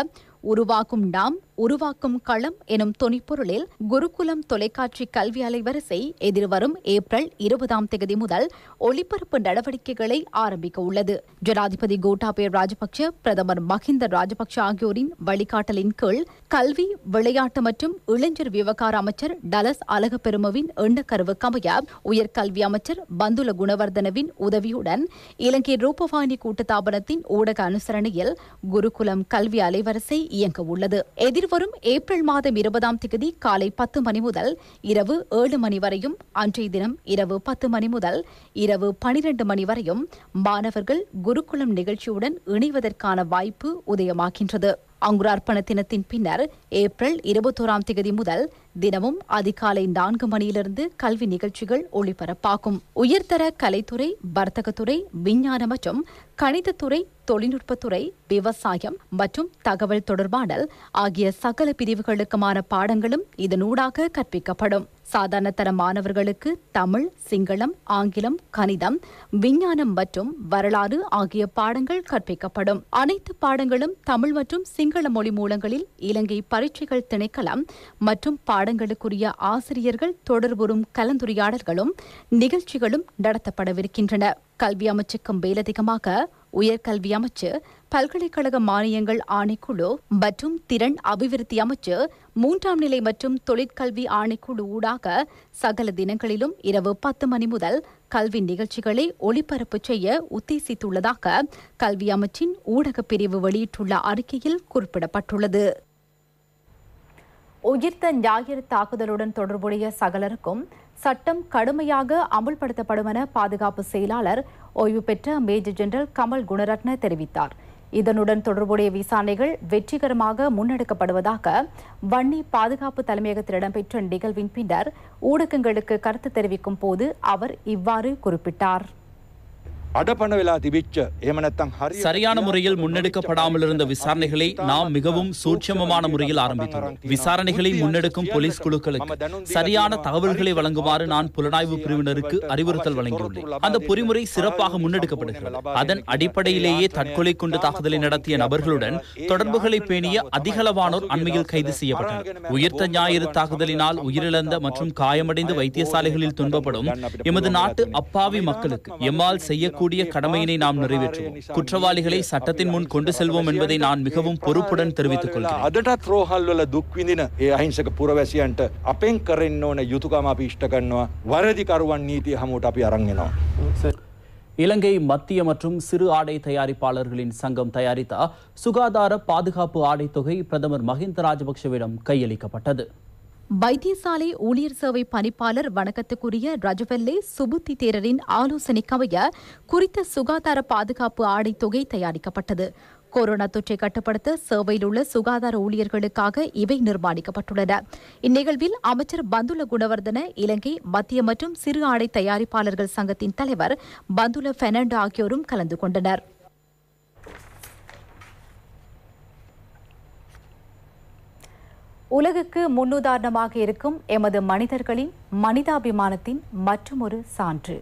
உருவாக்கும் நாம் உருவாக்கும் களம் எனும் தொனிப்பொருளில் குருகுலம் தொலைக்காட்சி கல்வி அலைவரிசை எதிர்வரும் ஏப்ரல் இருபதாம் தேதி முதல் ஒளிபரப்பு நடவடிக்கைகளை ஆரம்பிக்க உள்ளது ஜனாதிபதி கோட்டாபே ராஜபக்ஷ பிரதமர் மஹிந்த ராஜபக்ஷ ஆகியோரின் வழிகாட்டலின் கீழ் கல்வி விளையாட்டு மற்றும் இளைஞர் விவகார அமைச்சர் டலஸ் எண்ணக்கருவு எண்ணக்கருவுக்கமைய உயர்கல்வி அமைச்சர் பந்துல குணவர்தனவின் உதவியுடன் இலங்கை ரூபவாணி கூட்டத்தாபனத்தின் ஊடக அனுசரணையில் குருகுலம் கல்வி அலைவரிசை இயங்க உள்ளது எதிர்வரும் வரும் ஏப்ரல் மாதம் இருபதாம் தேதி காலை பத்து மணி முதல் இரவு ஏழு மணி வரையும் அன்றைய தினம் இரவு பத்து மணி முதல் இரவு பனிரெண்டு மணி வரையும் மாணவர்கள் குருகுலம் நிகழ்ச்சியுடன் இணைவதற்கான வாய்ப்பு உதயமாகின்றது அங்குரார்ப்பண தினத்தின் பின்னர் ஏப்ரல் இருபத்தோராம் தேதி முதல் தினமும் அதிகாலை நான்கு மணியிலிருந்து கல்வி நிகழ்ச்சிகள் ஒளிபரப்பாகும் உயர்தர கலைத்துறை வர்த்தகத்துறை விஞ்ஞான மற்றும் கணிதத்துறை தொழில்நுட்பத்துறை விவசாயம் மற்றும் தகவல் தொடர்பாடல் ஆகிய சகல பிரிவுகளுக்குமான பாடங்களும் இதனூடாக கற்பிக்கப்படும் சாதாரணத்தர மாணவர்களுக்கு தமிழ் சிங்களம் ஆங்கிலம் கணிதம் விஞ்ஞானம் மற்றும் வரலாறு ஆகிய பாடங்கள் கற்பிக்கப்படும் அனைத்து பாடங்களும் தமிழ் மற்றும் சிங்கள மொழி மூலங்களில் இலங்கை பரீட்சைகள் திணைக்களம் மற்றும் பாட பாடங்களுக்குரிய ஆசிரியர்கள் தொடர்புறும் கலந்துரையாடல்களும் நிகழ்ச்சிகளும் நடத்தப்படவிருக்கின்றன கல்வி அமைச்சுக்கும் மேலதிகமாக உயர்கல்வி அமைச்சு பல்கலைக்கழக மானியங்கள் ஆணைக்குழு மற்றும் திறன் அபிவிருத்தி அமைச்சு மூன்றாம் நிலை மற்றும் தொழிற்கல்வி ஆணைக்குழு ஊடாக சகல தினங்களிலும் இரவு பத்து மணி முதல் கல்வி நிகழ்ச்சிகளை ஒளிபரப்பு செய்ய உத்தேசித்துள்ளதாக கல்வி அமைச்சின் ஊடகப் பிரிவு வெளியிட்டுள்ள அறிக்கையில் குறிப்பிடப்பட்டுள்ளது உயிர்த்த ஞாயிறு தாக்குதலுடன் தொடர்புடைய சகலருக்கும் சட்டம் கடுமையாக அமுல்படுத்தப்படும் என பாதுகாப்பு செயலாளர் ஓய்வு பெற்ற மேஜர் ஜெனரல் கமல் குணரத்ன தெரிவித்தார் இதனுடன் தொடர்புடைய விசாரணைகள் வெற்றிகரமாக முன்னெடுக்கப்படுவதாக வன்னி பாதுகாப்பு தலைமையகத்தில் இடம்பெற்ற நிகழ்வின் பின்னர் ஊடகங்களுக்கு கருத்து தெரிவிக்கும் போது அவர் இவ்வாறு குறிப்பிட்டார் சரியான முறையில் முன்னெடுக்கப்படாமல் இருந்த விசாரணைகளை நாம் மிகவும் சூட்சமமான முறையில் ஆரம்பித்தோம் விசாரணைகளை முன்னெடுக்கும் போலீஸ் குழுக்களுக்கு சரியான தகவல்களை வழங்குமாறு நான் புலனாய்வு பிரிவினருக்கு அறிவுறுத்தல் வழங்கியுள்ளேன் அந்த பொறிமுறை சிறப்பாக முன்னெடுக்கப்படுகிறது அதன் அடிப்படையிலேயே தற்கொலை குண்டு தாக்குதலை நடத்திய நபர்களுடன் தொடர்புகளை பேணிய அதிகளவானோர் அண்மையில் கைது செய்யப்பட்டனர் உயிர்த்த ஞாயிறு தாக்குதலினால் உயிரிழந்த மற்றும் காயமடைந்து வைத்தியசாலைகளில் துன்பப்படும் எமது நாட்டு அப்பாவி மக்களுக்கு எம்மால் செய்யக்கூடிய கூடிய கடமையினை நாம் நிறைவேற்றுவோம் குற்றவாளிகளை சட்டத்தின் முன் கொண்டு செல்வோம் என்பதை நான் மிகவும் பொறுப்புடன் தெரிவித்துக் கொள்கிறேன் இலங்கை மத்திய மற்றும் சிறு ஆடை தயாரிப்பாளர்களின் சங்கம் தயாரித்த சுகாதார பாதுகாப்பு ஆடை தொகை பிரதமர் மஹிந்த ராஜபக்சவிடம் கையளிக்கப்பட்டது வைத்தியசாலை ஊழியர் சேவை பணிப்பாளர் வணக்கத்துக்குரிய ரஜவெல்லே சுபுத்தி தேரரின் ஆலோசனைக்கமைய குறித்த சுகாதார பாதுகாப்பு ஆடை தொகை தயாரிக்கப்பட்டது கொரோனா தொற்றை கட்டுப்படுத்த சேவையில் உள்ள சுகாதார ஊழியர்களுக்காக இவை நிர்மாணிக்கப்பட்டுள்ளன இந்நிகழ்வில் அமைச்சர் பந்துல குணவர்தன இலங்கை மத்திய மற்றும் சிறு ஆடை தயாரிப்பாளர்கள் சங்கத்தின் தலைவர் பந்துல பெர்னாண்டோ ஆகியோரும் கலந்து கொண்டனர் உலகுக்கு முன்னுதாரணமாக இருக்கும் எமது மனிதர்களின் மனிதாபிமானத்தின் மற்றொரு சான்று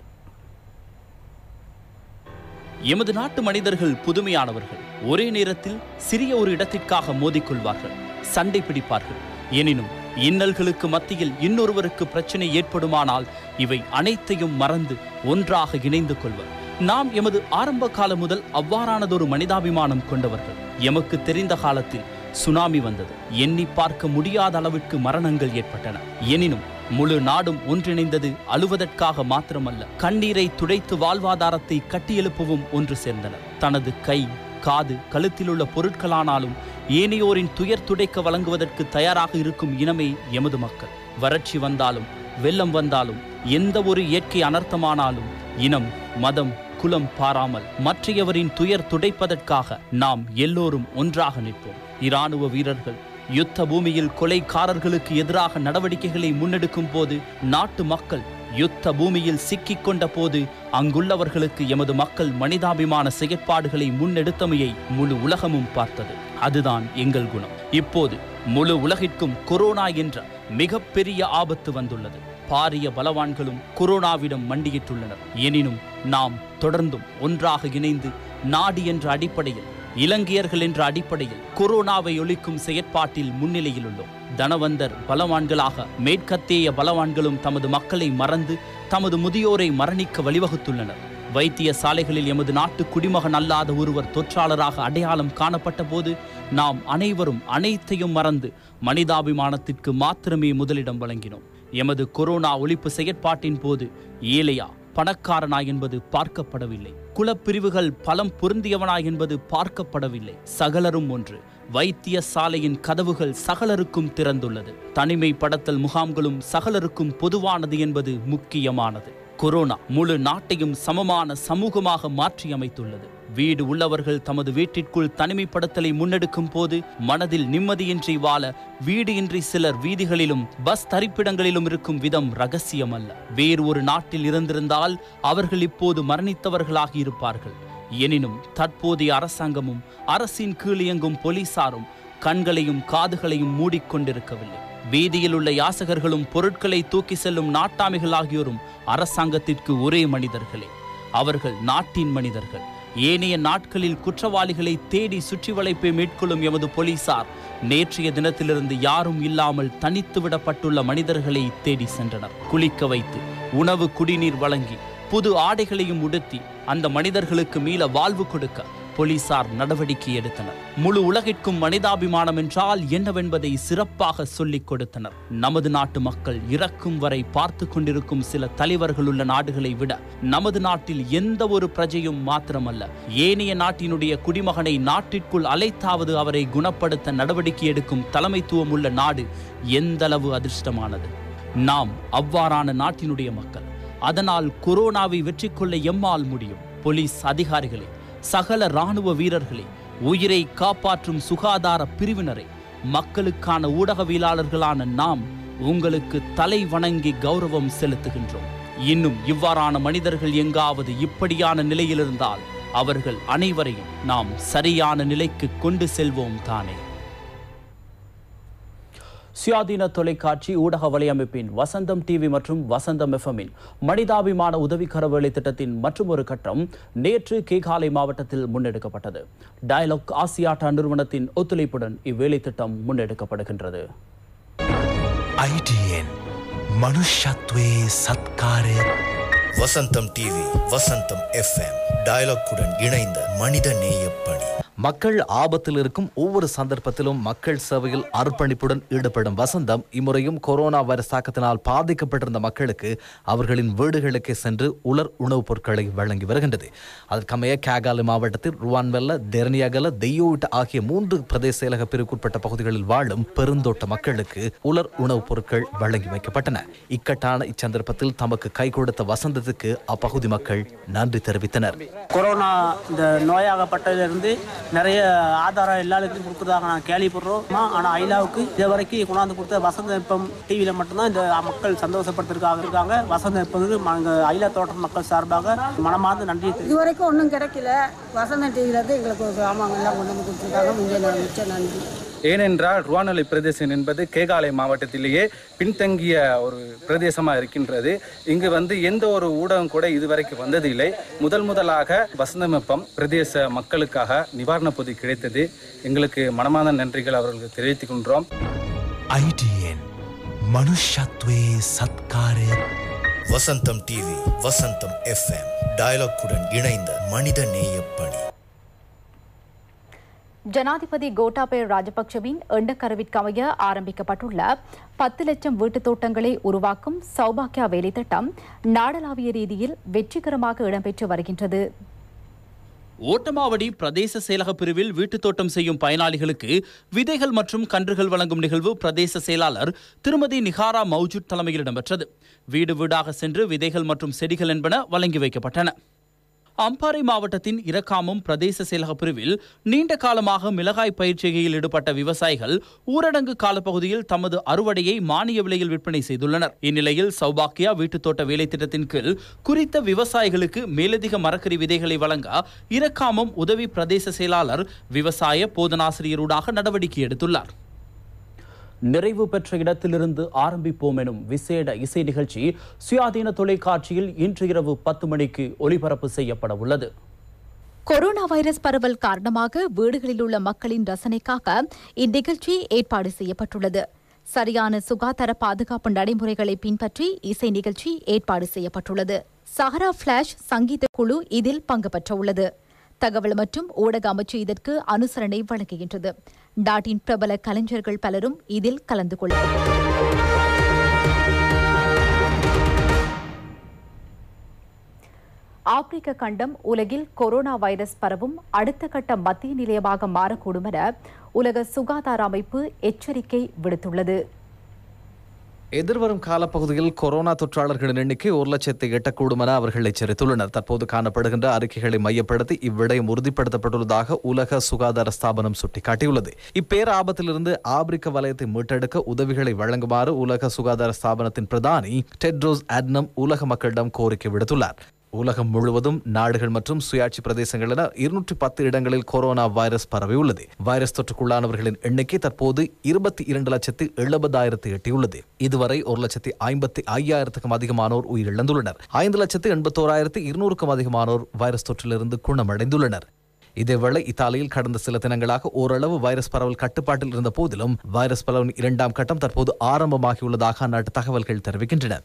எமது நாட்டு மனிதர்கள் புதுமையானவர்கள் ஒரே நேரத்தில் சிறிய ஒரு இடத்திற்காக மோதிக்கொள்வார்கள் சண்டை பிடிப்பார்கள் எனினும் இன்னல்களுக்கு மத்தியில் இன்னொருவருக்கு பிரச்சனை ஏற்படுமானால் இவை அனைத்தையும் மறந்து ஒன்றாக இணைந்து கொள்வர் நாம் எமது ஆரம்ப காலம் முதல் அவ்வாறானதொரு மனிதாபிமானம் கொண்டவர்கள் எமக்கு தெரிந்த காலத்தில் சுனாமி வந்தது எண்ணி பார்க்க முடியாத அளவிற்கு மரணங்கள் ஏற்பட்டன எனினும் முழு நாடும் ஒன்றிணைந்தது அழுவதற்காக மாத்திரமல்ல கண்ணீரை துடைத்து வாழ்வாதாரத்தை கட்டியெழுப்பவும் ஒன்று சேர்ந்தனர் தனது கை காது கழுத்திலுள்ள பொருட்களானாலும் ஏனையோரின் துயர் துடைக்க வழங்குவதற்கு தயாராக இருக்கும் இனமே எமது மக்கள் வறட்சி வந்தாலும் வெள்ளம் வந்தாலும் எந்த ஒரு இயற்கை அனர்த்தமானாலும் இனம் மதம் குலம் பாராமல் மற்றையவரின் துயர் துடைப்பதற்காக நாம் எல்லோரும் ஒன்றாக நிற்போம் இராணுவ வீரர்கள் யுத்த பூமியில் கொலைக்காரர்களுக்கு எதிராக நடவடிக்கைகளை முன்னெடுக்கும் போது நாட்டு மக்கள் யுத்த பூமியில் சிக்கிக் கொண்ட போது அங்குள்ளவர்களுக்கு எமது மக்கள் மனிதாபிமான செயற்பாடுகளை முன்னெடுத்தமையை முழு உலகமும் பார்த்தது அதுதான் எங்கள் குணம் இப்போது முழு உலகிற்கும் கொரோனா என்ற மிகப்பெரிய ஆபத்து வந்துள்ளது பாரிய பலவான்களும் கொரோனாவிடம் மண்டியிட்டுள்ளனர் எனினும் நாம் தொடர்ந்தும் ஒன்றாக இணைந்து நாடு என்ற அடிப்படையில் இலங்கையர்கள் என்ற அடிப்படையில் கொரோனாவை ஒழிக்கும் செயற்பாட்டில் முன்னிலையில் உள்ளோம் தனவந்தர் பலவான்களாக மேற்கத்தேய பலவான்களும் தமது மக்களை மறந்து தமது முதியோரை மரணிக்க வழிவகுத்துள்ளனர் வைத்திய சாலைகளில் எமது நாட்டு குடிமகன் அல்லாத ஒருவர் தொற்றாளராக அடையாளம் காணப்பட்ட போது நாம் அனைவரும் அனைத்தையும் மறந்து மனிதாபிமானத்திற்கு மாத்திரமே முதலிடம் வழங்கினோம் எமது கொரோனா ஒழிப்பு செயற்பாட்டின் போது ஏழையா பணக்காரனா என்பது பார்க்கப்படவில்லை குலப்பிரிவுகள் பலம் பொருந்தியவனா என்பது பார்க்கப்படவில்லை சகலரும் ஒன்று வைத்திய சாலையின் கதவுகள் சகலருக்கும் திறந்துள்ளது தனிமைப்படுத்தல் முகாம்களும் சகலருக்கும் பொதுவானது என்பது முக்கியமானது கொரோனா முழு நாட்டையும் சமமான சமூகமாக மாற்றியமைத்துள்ளது வீடு உள்ளவர்கள் தமது வீட்டிற்குள் தனிமைப்படுத்தலை முன்னெடுக்கும் போது மனதில் நிம்மதியின்றி வாழ வீடு இன்றி சிலர் வீதிகளிலும் பஸ் தரிப்பிடங்களிலும் இருக்கும் விதம் ரகசியம் அல்ல வேறு ஒரு நாட்டில் இருந்திருந்தால் அவர்கள் இப்போது மரணித்தவர்களாக இருப்பார்கள் எனினும் தற்போதைய அரசாங்கமும் அரசின் கீழ் இயங்கும் போலீசாரும் கண்களையும் காதுகளையும் மூடிக்கொண்டிருக்கவில்லை வீதியில் உள்ள யாசகர்களும் பொருட்களை தூக்கி செல்லும் நாட்டாமிகள் ஆகியோரும் அரசாங்கத்திற்கு ஒரே மனிதர்களே அவர்கள் நாட்டின் மனிதர்கள் ஏனைய நாட்களில் குற்றவாளிகளை தேடி சுற்றி வளைப்பை மேற்கொள்ளும் எமது போலீசார் நேற்றைய தினத்திலிருந்து யாரும் இல்லாமல் தனித்து விடப்பட்டுள்ள மனிதர்களை தேடி சென்றனர் குளிக்க வைத்து உணவு குடிநீர் வழங்கி புது ஆடைகளையும் உடுத்தி அந்த மனிதர்களுக்கு மீள வாழ்வு கொடுக்க போலீசார் நடவடிக்கை எடுத்தனர் முழு உலகிற்கும் மனிதாபிமானம் என்றால் என்னவென்பதை சிறப்பாக சொல்லிக் கொடுத்தனர் நமது நாட்டு மக்கள் இறக்கும் வரை பார்த்து கொண்டிருக்கும் சில தலைவர்கள் உள்ள நாடுகளை விட நமது நாட்டில் எந்த ஒரு பிரஜையும் மாத்திரமல்ல ஏனைய நாட்டினுடைய குடிமகனை நாட்டிற்குள் அலைத்தாவது அவரை குணப்படுத்த நடவடிக்கை எடுக்கும் தலைமைத்துவம் உள்ள நாடு எந்தளவு அதிர்ஷ்டமானது நாம் அவ்வாறான நாட்டினுடைய மக்கள் அதனால் கொரோனாவை வெற்றி கொள்ள எம்மால் முடியும் போலீஸ் அதிகாரிகளே சகல இராணுவ வீரர்களே உயிரை காப்பாற்றும் சுகாதார பிரிவினரை மக்களுக்கான ஊடகவியலாளர்களான நாம் உங்களுக்கு தலை வணங்கி கௌரவம் செலுத்துகின்றோம் இன்னும் இவ்வாறான மனிதர்கள் எங்காவது இப்படியான நிலையிலிருந்தால் அவர்கள் அனைவரையும் நாம் சரியான நிலைக்கு கொண்டு செல்வோம் தானே சுயாதீன தொலைக்காட்சி ஊடக வலையமைப்பின் வசந்தம் டிவி மற்றும் வசந்தம் எஃப்எம்மின் மனிதாபிமான உதவி வேலை திட்டத்தின் மற்றும் ஒரு கட்டம் நேற்று கேகாலை மாவட்டத்தில் முன்னெடுக்கப்பட்டது டயலாக் ஆசியாட்டா நிறுவனத்தின் ஒத்துழைப்புடன் இவ்வேலை திட்டம் முன்னெடுக்கப்படுகின்றது மனுஷத்வே சத்காரே வசந்தம் டிவி வசந்தம் எஃப்எம் டயலாக்குடன் இணைந்த மனித நேய மக்கள் ஆபத்தில் இருக்கும் ஒவ்வொரு சந்தர்ப்பத்திலும் மக்கள் சேவையில் அர்ப்பணிப்புடன் ஈடுபடும் வசந்தம் இம்முறையும் கொரோனா வைரஸ் தாக்கத்தினால் பாதிக்கப்பட்டிருந்த மக்களுக்கு அவர்களின் வீடுகளுக்கு சென்று உலர் உணவுப் பொருட்களை வழங்கி வருகின்றது அதற்கமைய கேகாலி மாவட்டத்தில் ருவான்வெல்ல தெர்னியாகல தெய்யோவிட் ஆகிய மூன்று பிரதேச செயலக பிரிவுக்குட்பட்ட பகுதிகளில் வாழும் பெருந்தோட்ட மக்களுக்கு உலர் உணவுப் பொருட்கள் வழங்கி வைக்கப்பட்டன இக்கட்டான இச்சந்தர்ப்பத்தில் தமக்கு கை கொடுத்த வசந்தத்துக்கு அப்பகுதி மக்கள் நன்றி தெரிவித்தனர் கொரோனா இந்த நோயாகப்பட்டதிலிருந்து நிறைய ஆதாரம் எல்லா இடத்துலையும் கொடுக்குறதாக நான் கேள்விப்படுறோம் ஆனால் ஐலாவுக்கு இது வரைக்கும் கொண்டாந்து கொடுத்த வசந்த வெப்பம் டிவியில் மட்டும்தான் இந்த மக்கள் சந்தோஷப்படுத்திருக்காக இருக்காங்க வசந்த விருப்பத்துக்கு நாங்கள் ஐலா தோட்டம் மக்கள் சார்பாக மனமார்ந்து நன்றி இது வரைக்கும் ஒன்றும் கிடைக்கல வசந்த டிவியிலேருந்து எங்களுக்கு சாமான்கள்லாம் கொண்டு வந்து கொடுத்துருக்காங்க முந்தைய நன்றி ஏனென்றால் ருவாநிலை பிரதேசம் என்பது கேகாலை மாவட்டத்திலேயே பின்தங்கிய ஒரு பிரதேசமாக இருக்கின்றது இங்கு வந்து எந்த ஒரு ஊடகம் கூட இதுவரைக்கும் வந்ததில்லை முதல் முதலாக வசந்தமிப்பம் பிரதேச மக்களுக்காக நிவாரணம் பாராட்டின பொதி கிடைத்தது எங்களுக்கு மனமான நன்றிகள் அவர்களுக்கு தெரிவித்துக் கொண்டோம் ஐடிஎன் மனுஷத்வே சத்காரே வசந்தம் டிவி வசந்தம் எஃப்எம் டயலாக்குடன் இணைந்த மனித நேய ஜனாதிபதி கோட்டாபய ராஜபக்சவின் எண்டக்கருவிற்கமைய ஆரம்பிக்கப்பட்டுள்ள பத்து லட்சம் வீட்டுத் தோட்டங்களை உருவாக்கும் சௌபாக்கியா வேலை திட்டம் நாடளாவிய ரீதியில் வெற்றிகரமாக இடம்பெற்று வருகின்றது ஓட்டமாவடி பிரதேச செயலக பிரிவில் வீட்டு தோட்டம் செய்யும் பயனாளிகளுக்கு விதைகள் மற்றும் கன்றுகள் வழங்கும் நிகழ்வு பிரதேச செயலாளர் திருமதி நிகாரா மௌஜூத் தலைமையில் இடம்பெற்றது வீடு வீடாக சென்று விதைகள் மற்றும் செடிகள் என்பன வழங்கி வைக்கப்பட்டன அம்பாறை மாவட்டத்தின் இரக்காமம் பிரதேச செயலக பிரிவில் நீண்ட காலமாக மிளகாய் பயிற்சிகையில் ஈடுபட்ட விவசாயிகள் ஊரடங்கு காலப்பகுதியில் தமது அறுவடையை மானிய விலையில் விற்பனை செய்துள்ளனர் இந்நிலையில் சௌபாக்கியா வீட்டுத் தோட்ட வேலை திட்டத்தின் கீழ் குறித்த விவசாயிகளுக்கு மேலதிக மரக்கறி விதைகளை வழங்க இரக்காமம் உதவி பிரதேச செயலாளர் விவசாய போதனாசிரியரூடாக நடவடிக்கை எடுத்துள்ளார் நிறைவு பெற்ற இடத்திலிருந்து ஆரம்பிப்போம் எனும் விசேட இசை நிகழ்ச்சி சுயாதீன தொலைக்காட்சியில் இன்று இரவு பத்து மணிக்கு ஒளிபரப்பு செய்யப்பட உள்ளது கொரோனா வைரஸ் பரவல் காரணமாக வீடுகளில் உள்ள மக்களின் ரசனைக்காக இந்நிகழ்ச்சி ஏற்பாடு செய்யப்பட்டுள்ளது சரியான சுகாதார பாதுகாப்பு நடைமுறைகளை பின்பற்றி இசை நிகழ்ச்சி ஏற்பாடு செய்யப்பட்டுள்ளது சஹரா பிளாஷ் சங்கீத குழு இதில் பங்கு பெற்றுள்ளது தகவல் மற்றும் ஊடக அமைச்சு இதற்கு அனுசரணை வழங்குகின்றது நாட்டின் பிரபல கலைஞர்கள் பலரும் இதில் கலந்து கொள்ள ஆப்பிரிக்க கண்டம் உலகில் கொரோனா வைரஸ் பரவும் அடுத்த கட்ட மத்திய நிலையமாக மாறக்கூடும் என உலக சுகாதார அமைப்பு எச்சரிக்கை விடுத்துள்ளது எதிர்வரும் காலப்பகுதியில் கொரோனா தொற்றாளர்களின் எண்ணிக்கை ஒரு லட்சத்தை எட்டக்கூடும் என அவர்கள் எச்சரித்துள்ளனர் தற்போது காணப்படுகின்ற அறிக்கைகளை மையப்படுத்தி இவ்விடயம் உறுதிப்படுத்தப்பட்டுள்ளதாக உலக சுகாதார ஸ்தாபனம் சுட்டிக்காட்டியுள்ளது இப்பேராபத்திலிருந்து ஆப்பிரிக்க வலயத்தை மீட்டெடுக்க உதவிகளை வழங்குமாறு உலக சுகாதார ஸ்தாபனத்தின் பிரதானி டெட்ரோஸ் அட்னம் உலக மக்களிடம் கோரிக்கை விடுத்துள்ளார் உலகம் முழுவதும் நாடுகள் மற்றும் சுயாட்சி பிரதேசங்கள் என இருநூற்றி பத்து இடங்களில் கொரோனா வைரஸ் பரவியுள்ளது வைரஸ் தொற்றுக்குள்ளானவர்களின் எண்ணிக்கை தற்போது இருபத்தி இரண்டு லட்சத்து எழுபதாயிரத்து எட்டியுள்ளது இதுவரை ஒரு லட்சத்தி ஐம்பத்தி ஐயாயிரத்துக்கும் அதிகமானோர் உயிரிழந்துள்ளனர் ஐந்து லட்சத்து எண்பத்தோராயிரத்து இருநூறுக்கும் அதிகமானோர் வைரஸ் தொற்றிலிருந்து குணமடைந்துள்ளனர் இதேவேளை இத்தாலியில் கடந்த சில தினங்களாக ஓரளவு வைரஸ் பரவல் கட்டுப்பாட்டில் இருந்த போதிலும் வைரஸ் பரவலின் இரண்டாம் கட்டம் தற்போது ஆரம்பமாகியுள்ளதாக அந்நாட்டு தகவல்கள் தெரிவிக்கின்றன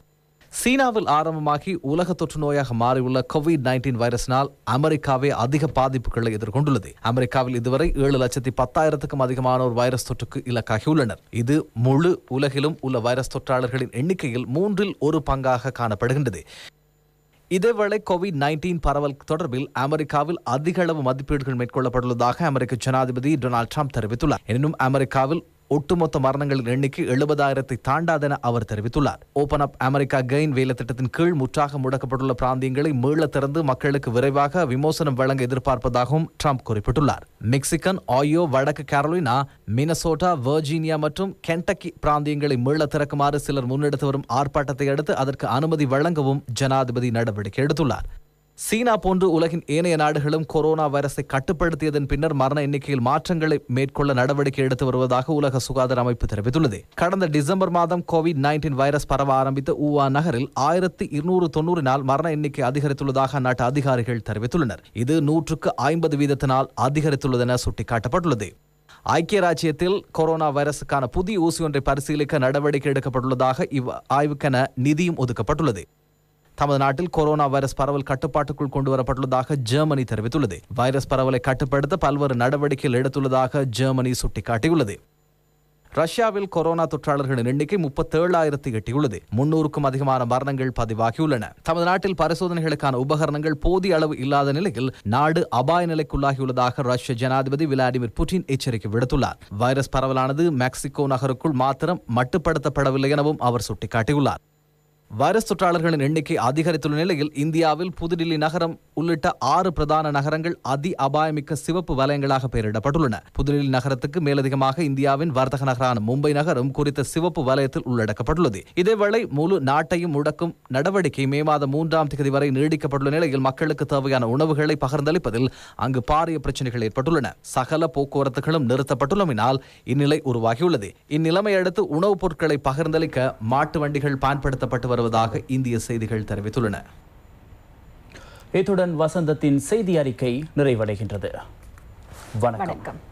சீனாவில் ஆரம்பமாகி உலக தொற்று நோயாக மாறியுள்ள கோவிட் நைன்டீன் வைரஸினால் அமெரிக்காவே அதிக பாதிப்புகளை எதிர்கொண்டுள்ளது அமெரிக்காவில் இதுவரை ஏழு லட்சத்தி பத்தாயிரத்துக்கும் அதிகமானோர் வைரஸ் தொற்றுக்கு இலக்காகியுள்ளனர் இது முழு உலகிலும் உள்ள வைரஸ் தொற்றாளர்களின் எண்ணிக்கையில் மூன்றில் ஒரு பங்காக காணப்படுகின்றது இதேவேளை கோவிட் நைன்டீன் பரவல் தொடர்பில் அமெரிக்காவில் அதிக அளவு மதிப்பீடுகள் மேற்கொள்ளப்பட்டுள்ளதாக அமெரிக்க ஜனாதிபதி டொனால்டு ட்ரம்ப் தெரிவித்துள்ளார் எனினும் அமெரிக்காவில் ஒட்டுமொத்த மரணங்களின் எண்ணிக்கை எழுபதாயிரத்தை தாண்டாதென அவர் தெரிவித்துள்ளார் ஓபன் அப் அமெரிக்கா கெயின் வேலை திட்டத்தின் கீழ் முற்றாக முடக்கப்பட்டுள்ள பிராந்தியங்களை மீள திறந்து மக்களுக்கு விரைவாக விமோசனம் வழங்க எதிர்பார்ப்பதாகவும் ட்ரம்ப் குறிப்பிட்டுள்ளார் மெக்சிகன் ஆயோ வடக்கு கேரலினா மினசோட்டா வர்ஜீனியா மற்றும் கென்டக்கி பிராந்தியங்களை மீள திறக்குமாறு சிலர் முன்னெடுத்து வரும் ஆர்ப்பாட்டத்தை அடுத்து அதற்கு அனுமதி வழங்கவும் ஜனாதிபதி நடவடிக்கை எடுத்துள்ளார் சீனா போன்று உலகின் ஏனைய நாடுகளும் கொரோனா வைரஸை கட்டுப்படுத்தியதன் பின்னர் மரண எண்ணிக்கையில் மாற்றங்களை மேற்கொள்ள நடவடிக்கை எடுத்து வருவதாக உலக சுகாதார அமைப்பு தெரிவித்துள்ளது கடந்த டிசம்பர் மாதம் கோவிட் நைன்டீன் வைரஸ் பரவ ஆரம்பித்த ஊவா நகரில் ஆயிரத்தி இருநூறு தொன்னூறினால் மரண எண்ணிக்கை அதிகரித்துள்ளதாக அந்நாட்டு அதிகாரிகள் தெரிவித்துள்ளனர் இது நூற்றுக்கு ஐம்பது வீதத்தினால் அதிகரித்துள்ளதென சுட்டிக்காட்டப்பட்டுள்ளது ஐக்கிய ராஜ்யத்தில் கொரோனா வைரஸுக்கான புதிய ஊசி ஒன்றை பரிசீலிக்க நடவடிக்கை எடுக்கப்பட்டுள்ளதாக இவ் ஆய்வுக்கென நிதியும் ஒதுக்கப்பட்டுள்ளது தமது நாட்டில் கொரோனா வைரஸ் பரவல் கட்டுப்பாட்டுக்குள் கொண்டு வரப்பட்டுள்ளதாக ஜெர்மனி தெரிவித்துள்ளது வைரஸ் பரவலை கட்டுப்படுத்த பல்வேறு நடவடிக்கைகள் எடுத்துள்ளதாக ஜெர்மனி சுட்டிக்காட்டியுள்ளது ரஷ்யாவில் கொரோனா தொற்றாளர்களின் எண்ணிக்கை முப்பத்தேழாயிரத்தி எட்டியுள்ளது முன்னூறுக்கும் அதிகமான மரணங்கள் பதிவாகியுள்ளன தமது நாட்டில் பரிசோதனைகளுக்கான உபகரணங்கள் போதிய அளவு இல்லாத நிலையில் நாடு அபாய நிலைக்குள்ளாகியுள்ளதாக ரஷ்ய ஜனாதிபதி விளாடிமிர் புட்டின் எச்சரிக்கை விடுத்துள்ளார் வைரஸ் பரவலானது மெக்சிகோ நகருக்குள் மாத்திரம் மட்டுப்படுத்தப்படவில்லை எனவும் அவர் சுட்டிக்காட்டியுள்ளார் வைரஸ் தொற்றாளர்களின் எண்ணிக்கை அதிகரித்துள்ள நிலையில் இந்தியாவில் புதுடில்லி நகரம் உள்ளிட்ட ஆறு பிரதான நகரங்கள் அதி அபாயமிக்க சிவப்பு வலயங்களாக பெயரிடப்பட்டுள்ளன புதுடில்லி நகரத்துக்கு மேலதிகமாக இந்தியாவின் வர்த்தக நகரான மும்பை நகரம் குறித்த சிவப்பு வலயத்தில் உள்ளடக்கப்பட்டுள்ளது இதேவேளை முழு நாட்டையும் முடக்கும் நடவடிக்கை மே மாதம் மூன்றாம் தேதி வரை நீடிக்கப்பட்டுள்ள நிலையில் மக்களுக்கு தேவையான உணவுகளை பகிர்ந்தளிப்பதில் அங்கு பாரிய பிரச்சனைகள் ஏற்பட்டுள்ளன சகல போக்குவரத்துகளும் நிறுத்தப்பட்டுள்ளமையினால் இந்நிலை உருவாகியுள்ளது இந்நிலைமையடுத்து உணவுப் பொருட்களை பகிர்ந்தளிக்க மாட்டு வண்டிகள் பயன்படுத்தப்பட்டு வருவதாக இந்திய செய்திகள் தெரிவித்துள்ளன இத்துடன் வசந்தத்தின் செய்தி அறிக்கை நிறைவடைகின்றது வணக்கம்